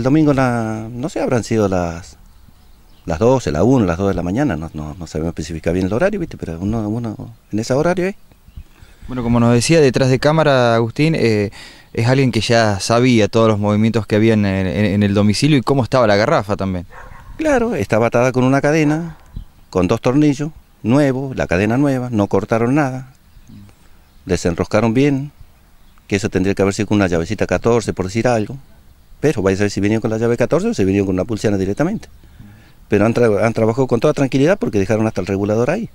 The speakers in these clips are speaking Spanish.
El domingo, no sé, habrán sido las, las 12, la 1, las 2 de la mañana, no, sabemos especificar bien el horario, pero uno, en ese horario. ¿eh? Bueno, como nos decía detrás de cámara, Agustín, eh, es alguien que ya sabía todos los movimientos que había en, el domicilio y cómo estaba la garrafa también. Claro, estaba atada con una cadena, con dos tornillos, nuevo, la cadena nueva, no cortaron nada, desenroscaron bien, que eso tendría que haber sido con una llavecita 14, por decir algo, pero vais a ver si vinieron con la llave 14 o si vinieron con una pulsiana directamente. Pero han, trabajado con toda tranquilidad porque dejaron hasta el regulador ahí.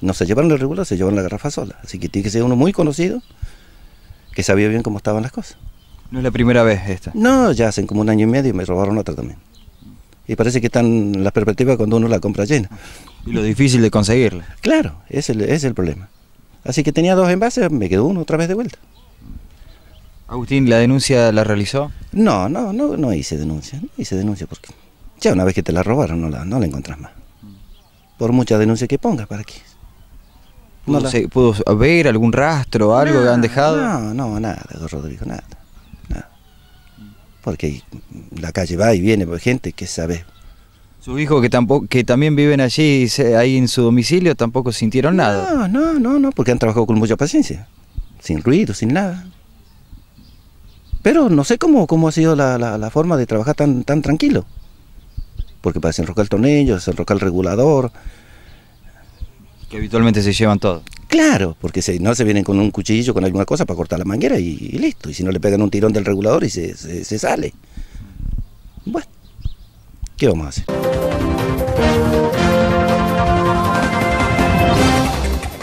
No se llevaron el regulador, se llevaron la garrafa sola. Así que tiene que ser uno muy conocido que sabía bien cómo estaban las cosas. ¿No es la primera vez esta? No, ya hacen como un año y medio y me robaron otra también. Y parece que están las perspectivas cuando uno la compra llena. Y lo difícil de conseguirla. Claro, ese es es el problema. Así que tenía dos envases, me quedó uno otra vez de vuelta. Agustín, ¿la denuncia la realizó? No, no, no, no hice denuncia, no hice denuncia porque ya una vez que te la robaron no la, no la encontrás más. Por mucha denuncia que pongas, ¿para aquí. No ¿Pudo, ver algún rastro, algo que han dejado? No, no, nada, Rodrigo, nada, Porque la calle va y viene, por pues, gente que sabe sus hijos que tampoco, también viven allí, ahí en su domicilio, tampoco sintieron nada. no, no, no, porque han trabajado con mucha paciencia, sin ruido, sin nada. Pero no sé cómo, ha sido la, la, forma de trabajar tan, tan tranquilo. Porque para desenrocar el tornillo, desenrocar el regulador. Que habitualmente se llevan todo. Claro, porque si no se vienen con un cuchillo, con alguna cosa para cortar la manguera y, listo. Y si no le pegan un tirón del regulador y se, se sale. Bueno, ¿qué vamos a hacer?